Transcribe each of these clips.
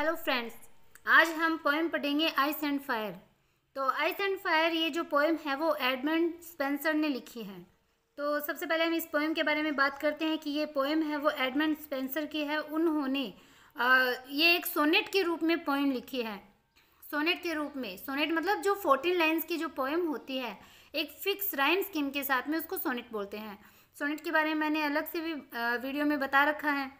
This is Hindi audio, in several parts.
हेलो फ्रेंड्स आज हम पोएम पढ़ेंगे आइस एंड फायर तो आइस एंड फायर ये जो पोएम है वो एडमंड स्पेंसर ने लिखी है तो सबसे पहले हम इस पोएम के बारे में बात करते हैं कि ये पोएम है वो एडमंड स्पेंसर की है उन्होंने ये एक सोनेट के रूप में पोएम लिखी है सोनेट के रूप में सोनेट मतलब जो फोर्टीन लाइन्स की जो पोएम होती है एक फिक्स राइम स्कीम के साथ में उसको सोनेट बोलते हैं सोनेट के बारे में मैंने अलग से भी वीडियो में बता रखा है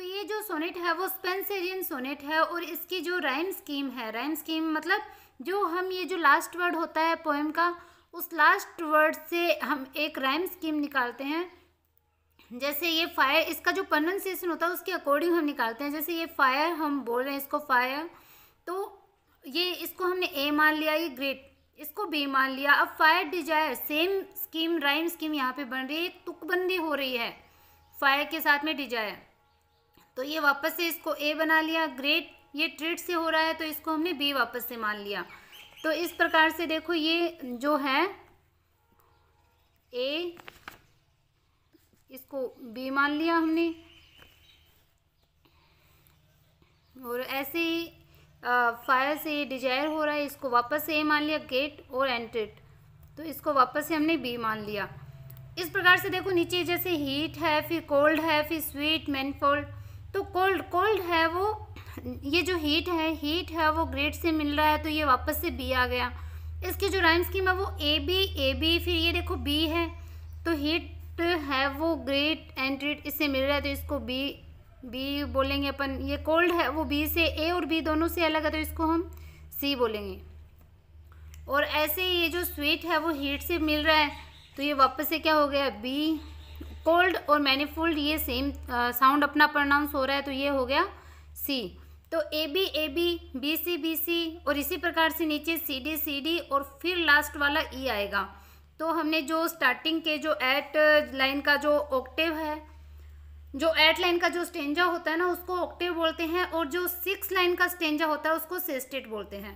तो ये जो सोनेट है वो स्पेंसेरियन सोनेट है और इसकी जो राइम स्कीम है राइम स्कीम मतलब जो हम ये जो लास्ट वर्ड होता है पोएम का उस लास्ट वर्ड से हम एक राइम स्कीम निकालते हैं जैसे ये फायर इसका जो प्रोनाउंसिएशन होता है उसके अकॉर्डिंग हम निकालते हैं जैसे ये फायर हम बोल रहे हैं इसको फायर तो ये इसको हमने ए मान लिया ये ग्रेट इसको बी मान लिया अब fire desire same scheme rhyme scheme यहाँ पे बन रही है तुकबंदी हो रही है फायर के साथ में डिजायर तो ये वापस से इसको ए बना लिया ग्रेट ये ट्रीट से हो रहा है तो इसको हमने बी वापस से मान लिया तो इस प्रकार से देखो ये जो है ए इसको बी मान लिया हमने और ऐसे ही फायर से ये डिजायर हो रहा है इसको वापस से ए मान लिया गेट और एंट्रेट तो इसको वापस से हमने बी मान लिया इस प्रकार से देखो नीचे जैसे हीट है फिर कोल्ड है फिर स्वीट मैनफोल्ड तो कोल्ड कोल्ड है वो ये जो हीट है हीट है वो ग्रेड से मिल रहा है तो ये वापस से बी आ गया इसकी जो राइम स्कीम है वो ए बी ए बी फिर ये देखो बी है तो हीट है वो ग्रेट एंट्रेट इससे मिल रहा है तो इसको बी बी बोलेंगे अपन ये कोल्ड है वो बी से ए और बी दोनों से अलग है तो इसको हम सी बोलेंगे और ऐसे ये जो स्वीट है वो हीट से मिल रहा है तो ये वापस से क्या हो गया बी कोल्ड और मैनीफोल्ड ये सेम साउंड अपना प्रोनाउंस हो रहा है तो ये हो गया सी तो A B A B B C B C और इसी प्रकार से नीचे सी डी सी डी और फिर लास्ट वाला ई e आएगा तो हमने जो स्टार्टिंग के जो एट लाइन का जो ऑक्टिव है जो एट लाइन का जो स्टेंजा होता है ना उसको ऑक्टिव बोलते हैं और जो सिक्स लाइन का स्टेंजा होता है उसको सेस्टेट बोलते हैं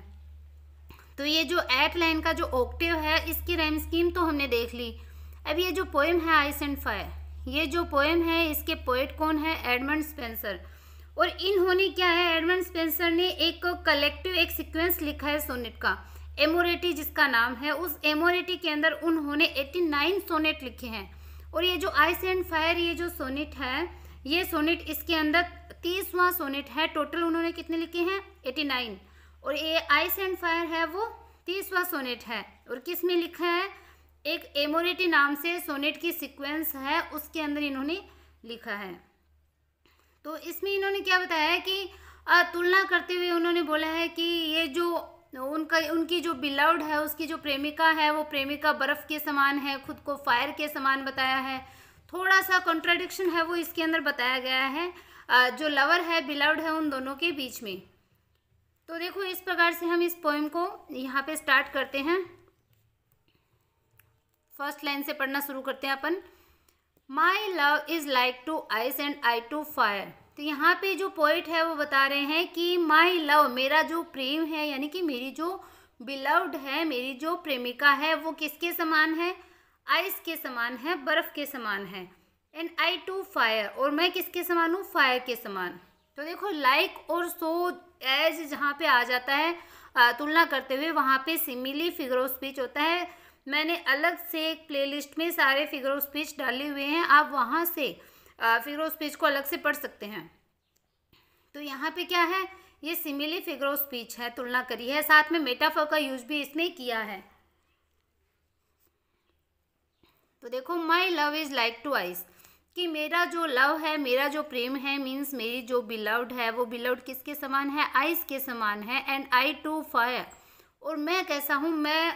तो ये जो एट लाइन का जो ऑक्टिव है इसकी रैम स्कीम तो हमने देख ली अब ये जो पोएम है आइस एंड फायर ये जो पोएम है इसके पोइट कौन है एडमंड स्पेंसर और इन्होंने क्या है एडमंड स्पेंसर ने एक कलेक्टिव एक सीक्वेंस लिखा है सोनेट का एमोरेटी जिसका नाम है उस एमोरेटी के अंदर उन्होंने 89 सोनेट लिखे हैं और ये जो आइस एंड फायर ये जो सोनेट है ये सोनेट इसके अंदर तीसवा सोनेट है टोटल उन्होंने कितने लिखे हैं 89 और ये आइस एंड फायर है वो तीसवा सोनेट है और किस में लिखा है एक एमोरेटी नाम से सोनेट की सीक्वेंस है उसके अंदर इन्होंने लिखा है तो इसमें इन्होंने क्या बताया है कि तुलना करते हुए उन्होंने बोला है कि ये जो उनका उनकी जो बिलवड है उसकी जो प्रेमिका है वो प्रेमिका बर्फ़ के समान है खुद को फायर के समान बताया है थोड़ा सा कॉन्ट्राडिक्शन है वो इसके अंदर बताया गया है जो लवर है बिलवड है उन दोनों के बीच में तो देखो इस प्रकार से हम इस पोइम को यहाँ पे स्टार्ट करते हैं फर्स्ट लाइन से पढ़ना शुरू करते हैं अपन my love is like to ice and I to fire तो यहाँ पे जो पोइट है वो बता रहे हैं कि माई लव मेरा जो प्रेम है यानी कि मेरी जो बिलव्ड है मेरी जो प्रेमिका है वो किसके समान है आइस के समान है बर्फ़ के समान है एंड आई टू फायर और मैं किसके समान हूँ फायर के समान तो देखो लाइक और सो एज जहाँ पे आ जाता है तुलना करते हुए वहाँ पे सिमिली फिगर ऑफ स्पीच होता है मैंने अलग से प्ले प्लेलिस्ट में सारे फिगर ऑफ स्पीच डाले हुए हैं आप वहाँ से फिगर ऑफ स्पीच को अलग से पढ़ सकते हैं तो यहाँ पे क्या है ये सिमिली फिगर ऑफ स्पीच है तुलना करी है साथ में मेटाफर का यूज भी इसने किया है तो देखो my love is like to ice कि मेरा जो लव है मेरा जो प्रेम है मीन्स मेरी जो बिलव्ड है वो बिलव्ड किसके समान है आइस के समान है एंड आई टू फायर और मैं कैसा हूँ मैं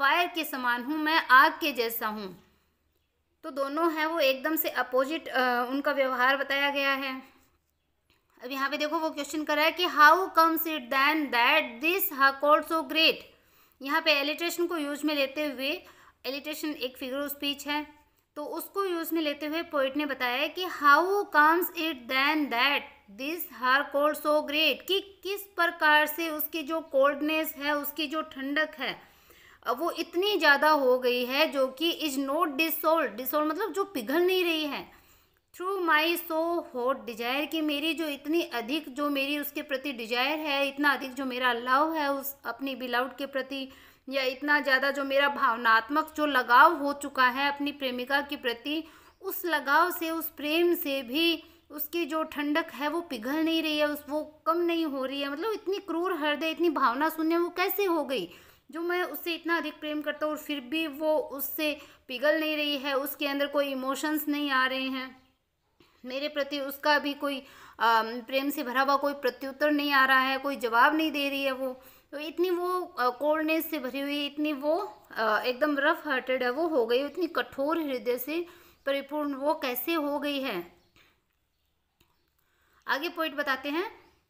फायर के समान हूँ मैं आग के जैसा हूँ तो दोनों हैं वो एकदम से अपोजिट उनका व्यवहार बताया गया है अब यहाँ पे देखो वो क्वेश्चन कर रहा है कि how comes it then that this her cold so great यहाँ पे एलिट्रेशन को यूज में लेते हुए एलिट्रेशन एक फिगर ऑफ स्पीच है तो उसको यूज में लेते हुए पोइट ने बताया कि how comes it then that this her cold so great कि किस प्रकार से उसकी जो कोल्डनेस है उसकी जो ठंडक है वो इतनी ज़्यादा हो गई है जो कि इज नॉट डिसोल्ड डिसोल्ड मतलब जो पिघल नहीं रही है through my so hot desire कि मेरी जो इतनी अधिक जो मेरी उसके प्रति डिजायर है इतना अधिक जो मेरा लव है उस अपनी बिलाउड के प्रति या इतना ज़्यादा जो मेरा भावनात्मक जो लगाव हो चुका है अपनी प्रेमिका के प्रति उस लगाव से उस प्रेम से भी उसकी जो ठंडक है वो पिघल नहीं रही है उस वो कम नहीं हो रही है मतलब इतनी क्रूर हृदय इतनी भावना सुनने वो कैसे हो गई जो मैं उससे इतना अधिक प्रेम करता हूँ और फिर भी वो उससे पिघल नहीं रही है उसके अंदर कोई इमोशंस नहीं आ रहे हैं मेरे प्रति उसका भी कोई आ, प्रेम से भरा हुआ कोई प्रत्युत्तर नहीं आ रहा है कोई जवाब नहीं दे रही है वो तो इतनी वो कोल्डनेस से भरी हुई इतनी वो आ, एकदम रफ हार्टेड है वो हो गई इतनी कठोर हृदय से परिपूर्ण वो कैसे हो गई है आगे पॉइंट बताते हैं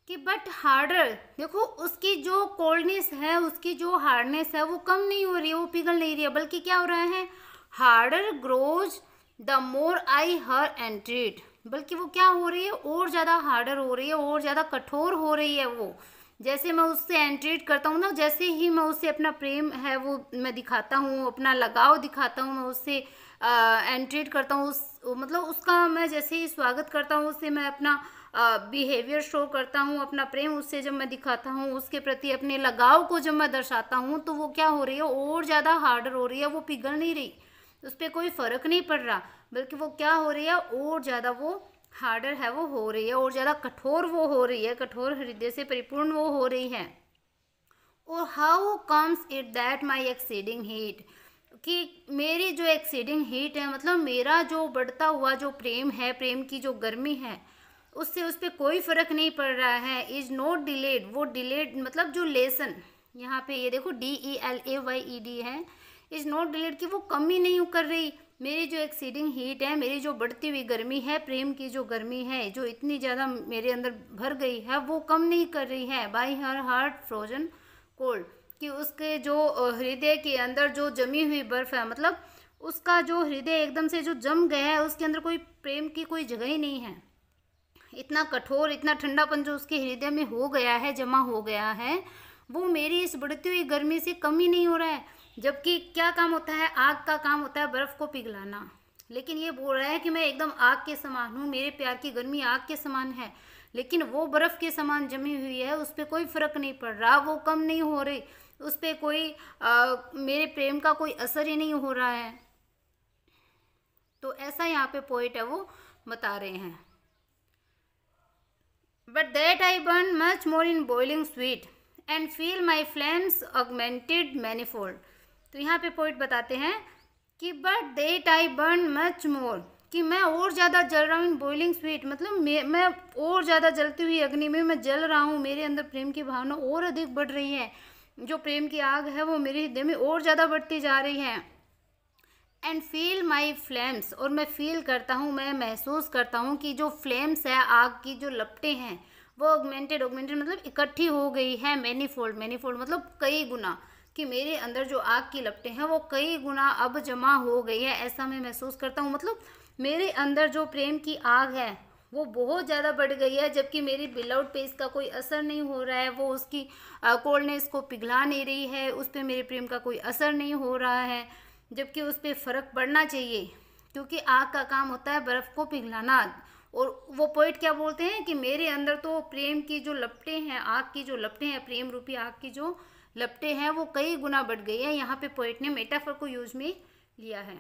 कि बट हार्डर देखो उसकी जो कोल्डनेस है उसकी जो हार्डनेस है वो कम नहीं हो रही है वो पिघल नहीं रही है बल्कि क्या हो रहा है harder grows the more I her entreat बल्कि वो क्या हो रही है और ज़्यादा हार्डर हो रही है और ज़्यादा कठोर हो रही है वो जैसे मैं उससे एंट्रीट करता हूँ ना जैसे ही मैं उससे अपना प्रेम है वो मैं दिखाता हूँ अपना लगाव दिखाता हूँ मैं उससे एंट्रीट करता हूँ उस मतलब उसका मैं जैसे ही स्वागत करता हूँ उससे मैं अपना बिहेवियर शो करता हूँ अपना प्रेम उससे जब मैं दिखाता हूँ उसके प्रति अपने लगाव को जब मैं दर्शाता हूँ तो वो क्या हो रही है और ज़्यादा हार्डर हो रही है वो पिघल नहीं रही उस पर कोई फ़र्क नहीं पड़ रहा बल्कि वो क्या हो रही है और ज़्यादा वो हार्डर है वो हो रही है और ज़्यादा कठोर वो हो रही है कठोर हृदय से परिपूर्ण वो हो रही है और how comes it that my exceeding heat कि मेरी जो एक्सीडिंग हीट है मतलब मेरा जो बढ़ता हुआ जो प्रेम है प्रेम की जो गर्मी है उससे उस पर कोई फ़र्क नहीं पड़ रहा है इज़ नॉट डिलेड वो डिलेड मतलब जो लेसन यहाँ पे ये देखो D E L A Y E D है इज़ नॉट डिलेड कि वो कम ही नहीं कर रही मेरी जो एक्सीडिंग हीट है मेरी जो बढ़ती हुई गर्मी है प्रेम की जो गर्मी है जो इतनी ज़्यादा मेरे अंदर भर गई है वो कम नहीं कर रही है by her heart frozen cold कि उसके जो हृदय के अंदर जो जमी हुई बर्फ़ है मतलब उसका जो हृदय एकदम से जो जम गया है उसके अंदर कोई प्रेम की कोई जगह ही नहीं है इतना कठोर इतना ठंडापन जो उसके हृदय में हो गया है जमा हो गया है वो मेरी इस बढ़ती हुई गर्मी से कम ही नहीं हो रहा है जबकि क्या काम होता है आग का काम होता है बर्फ़ को पिघलाना लेकिन ये बोल रहा है कि मैं एकदम आग के समान हूँ मेरे प्यार की गर्मी आग के समान है लेकिन वो बर्फ़ के समान जमी हुई है उस पर कोई फ़र्क नहीं पड़ रहा वो कम नहीं हो रही उस पर कोई आ, मेरे प्रेम का कोई असर ही नहीं हो रहा है तो ऐसा यहाँ पे पोइट है वो बता रहे हैं but that I burn much more in boiling sweet and feel my flames augmented manifold तो यहाँ पे पोइट बताते हैं कि but that I burn much more कि मैं और ज़्यादा जल रहा हूँ इन बॉइलिंग स्वीट मतलब मैं और ज़्यादा जलती हुई अग्नि में मैं जल रहा हूँ मेरे अंदर प्रेम की भावना और अधिक बढ़ रही है जो प्रेम की आग है वो मेरे हृदय में और ज़्यादा बढ़ती जा रही है एंड फील माई फ्लेम्स और मैं फील करता हूँ मैं महसूस करता हूँ कि जो फ्लेम्स है आग की जो लपटें हैं वो ऑगमेंटेड ऑगमेंटेड मतलब इकट्ठी हो गई है मैनी फोल्ड मैनी फोल्ड मतलब कई गुना कि मेरे अंदर जो आग की लपटें हैं वो कई गुना अब जमा हो गई है ऐसा मैं महसूस करता हूँ मतलब मेरे अंदर जो प्रेम की आग है वो बहुत ज़्यादा बढ़ गई है जबकि मेरी बिलाउट पे इसका कोई असर नहीं हो रहा है वो उसकी कोल्डनेस को पिघला नहीं रही है उस पर मेरे प्रेम का कोई असर नहीं हो रहा है जबकि उस पर फ़र्क पड़ना चाहिए क्योंकि आग का काम होता है बर्फ़ को पिघलाना और वो पोइट क्या बोलते हैं कि मेरे अंदर तो प्रेम की जो लपटे हैं आग की जो लपटे हैं प्रेम रूपी आग की जो लपटे हैं वो कई गुना बढ़ गई है यहाँ पे पोइट ने मेटाफर को यूज में लिया है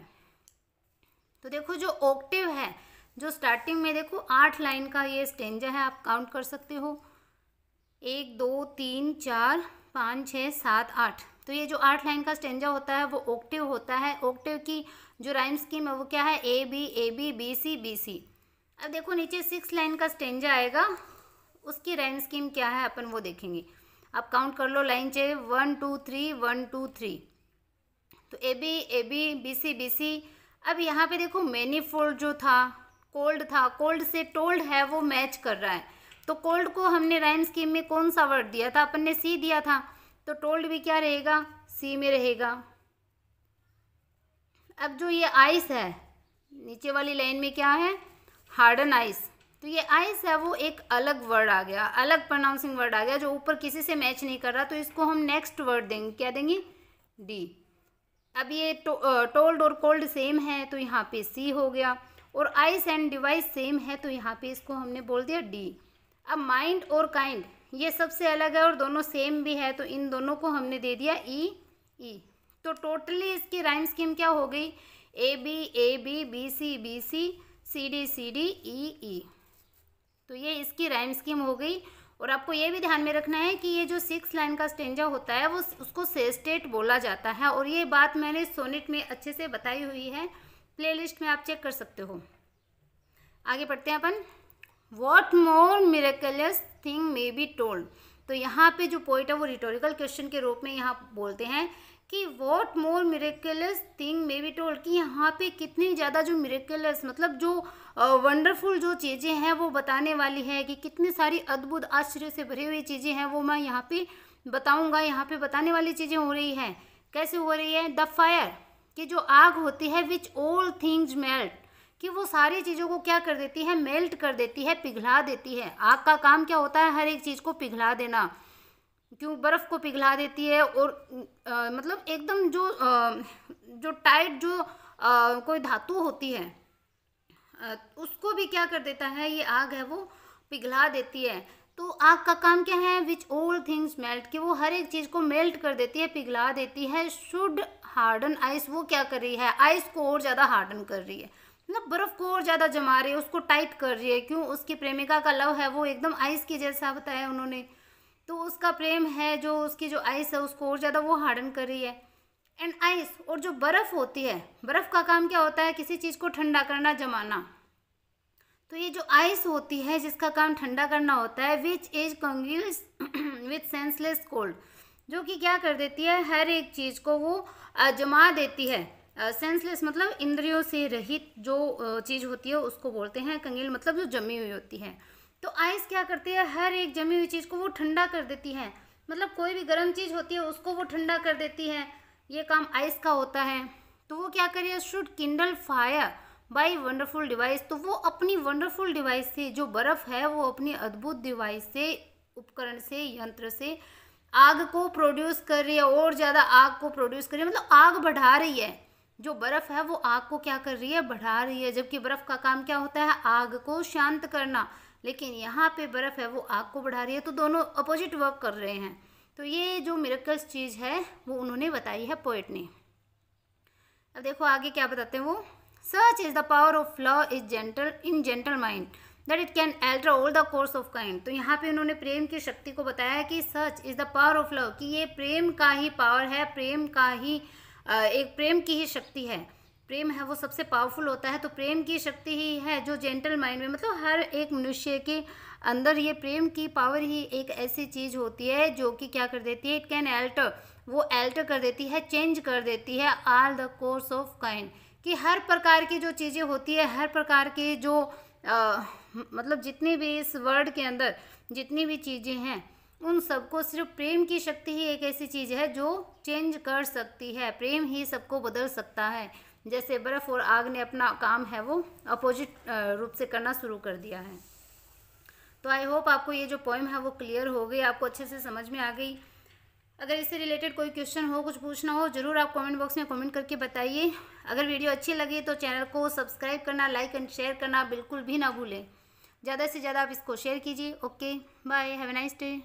तो देखो जो ऑक्टिव है जो स्टार्टिंग में देखो आठ लाइन का ये स्टेंजा है आप काउंट कर सकते हो एक दो तीन चार पाँच छः सात आठ तो ये जो आठ लाइन का स्टेंजा होता है वो ओक्टिव होता है ओक्टिव की जो राइम स्कीम है वो क्या है A B A B B C B C अब देखो नीचे सिक्स लाइन का स्टेंजा आएगा उसकी राइम स्कीम क्या है अपन वो देखेंगे आप काउंट कर लो लाइन चाहिए one two three one two three तो A B A B B C B C अब यहाँ पे देखो मैनी फोल्ड जो था कोल्ड था कोल्ड से टोल्ड है वो मैच कर रहा है तो कोल्ड को हमने राइम स्कीम में कौन सा वर्ड दिया था अपन ने सी दिया था तो टोल्ड भी क्या रहेगा सी में रहेगा अब जो ये आइस है नीचे वाली लाइन में क्या है हार्डन आइस तो ये आइस है वो एक अलग वर्ड आ गया अलग प्रोनाउंसिंग वर्ड आ गया जो ऊपर किसी से मैच नहीं कर रहा तो इसको हम नेक्स्ट वर्ड देंगे क्या देंगे डी अब ये टोल्ड और कोल्ड सेम है तो यहाँ पे सी हो गया और आइस एंड डिवाइस सेम है तो यहाँ पे इसको हमने बोल दिया डी अब माइंड और काइंड ये सबसे अलग है और दोनों सेम भी है तो इन दोनों को हमने दे दिया ई e, ई e. तो टोटली इसकी राइम स्कीम क्या हो गई A B A B B C B C C D C D E E तो ये इसकी राइम स्कीम हो गई और आपको ये भी ध्यान में रखना है कि ये जो सिक्स लाइन का स्टेंजा होता है वो उसको सेस्टेट बोला जाता है और ये बात मैंने सोनेट में अच्छे से बताई हुई है प्लेलिस्ट में आप चेक कर सकते हो आगे पढ़ते हैं अपन what more miraculous thing may be told तो यहाँ पे जो पोइट है वो रिटोरिकल क्वेश्चन के रूप में यहाँ बोलते हैं कि what more miraculous thing may be told कि यहाँ पे कितनी ज़्यादा जो मेरेकुलस मतलब जो वंडरफुल जो चीज़ें हैं वो बताने वाली है कि कितनी सारी अद्भुत आश्चर्य से भरी हुई चीज़ें हैं वो मैं यहाँ पे बताऊँगा यहाँ पे बताने वाली चीज़ें हो रही हैं कैसे हो रही है द फायर कि जो आग होती है विच ऑल थिंग्स मेल्ट कि वो सारी चीज़ों को क्या कर देती है मेल्ट कर देती है पिघला देती है आग का काम क्या होता है हर एक चीज़ को पिघला देना क्यों बर्फ़ को पिघला देती है और आ, मतलब एकदम जो आ, जो टाइट जो आ, कोई धातु होती है आ, उसको भी क्या कर देता है ये आग है वो पिघला देती है तो आग का काम क्या है विच ऑल थिंग्स मेल्ट कि वो हर एक चीज़ को मेल्ट कर देती है पिघला देती है शुड हार्डन आइस वो क्या कर रही है आइस को और ज़्यादा हार्डन कर रही है मतलब बर्फ़ को और ज़्यादा जमा रही है उसको टाइट कर रही है क्यों उसकी प्रेमिका का लव है वो एकदम आइस के जैसा बताया उन्होंने तो उसका प्रेम है जो उसकी जो आइस है उसको और ज़्यादा वो हार्डन कर रही है एंड आइस और जो बर्फ़ होती है बर्फ़ का काम क्या होता है किसी चीज़ को ठंडा करना जमाना तो ये जो आइस होती है जिसका काम ठंडा करना होता है विच इज कंग्यूज विथ सेंसलेस कोल्ड जो कि क्या कर देती है हर एक चीज़ को वो जमा देती है सेंसलेस मतलब इंद्रियों से रहित जो चीज़ होती है उसको बोलते हैं कंगील मतलब जो जमी हुई होती है तो आइस क्या करती है हर एक जमी हुई चीज़ को वो ठंडा कर देती है मतलब कोई भी गर्म चीज़ होती है उसको वो ठंडा कर देती है ये काम आइस का होता है तो वो क्या करिए should kindle fire by wonderful device तो वो अपनी वंडरफुल डिवाइस से जो बर्फ़ है वो अपनी अद्भुत डिवाइस से उपकरण से यंत्र से आग को प्रोड्यूस कर रही है और ज़्यादा आग को प्रोड्यूस कर रही है मतलब आग बढ़ा रही है जो बर्फ़ है वो आग को क्या कर रही है बढ़ा रही है जबकि बर्फ़ का काम क्या होता है आग को शांत करना लेकिन यहाँ पे बर्फ़ है वो आग को बढ़ा रही है तो दोनों अपोजिट वर्क कर रहे हैं तो ये जो मिरकल्स चीज़ है वो उन्होंने बताई है पोइट ने अब देखो आगे क्या बताते हैं वो such is the power of law is gentle in gentle mind that it can alter all the course of kind तो यहाँ पे उन्होंने प्रेम की शक्ति को बताया कि such is the power of love कि ये प्रेम का ही पावर है प्रेम का ही एक प्रेम की ही शक्ति है प्रेम है वो सबसे पावरफुल होता है तो प्रेम की शक्ति ही है जो जेंटल माइंड में मतलब हर एक मनुष्य के अंदर ये प्रेम की पावर ही एक ऐसी चीज़ होती है जो कि क्या कर देती है इट कैन एल्टर वो एल्टर कर देती है चेंज कर देती है all the course of kind कि हर प्रकार की जो चीज़ें होती है हर प्रकार के जो आ, मतलब जितनी भी इस वर्ल्ड के अंदर जितनी भी चीज़ें हैं उन सबको सिर्फ प्रेम की शक्ति ही एक ऐसी चीज़ है जो चेंज कर सकती है प्रेम ही सबको बदल सकता है जैसे बर्फ़ और आग ने अपना काम है वो अपोजिट रूप से करना शुरू कर दिया है तो आई होप आपको ये जो पोइम है वो क्लियर हो गई आपको अच्छे से समझ में आ गई अगर इससे रिलेटेड कोई क्वेश्चन हो कुछ पूछना हो ज़रूर आप कमेंट बॉक्स में कमेंट करके बताइए अगर वीडियो अच्छी लगी तो चैनल को सब्सक्राइब करना लाइक एंड शेयर करना बिल्कुल भी ना भूलें ज़्यादा से ज़्यादा आप इसको शेयर कीजिए okay bye have a nice day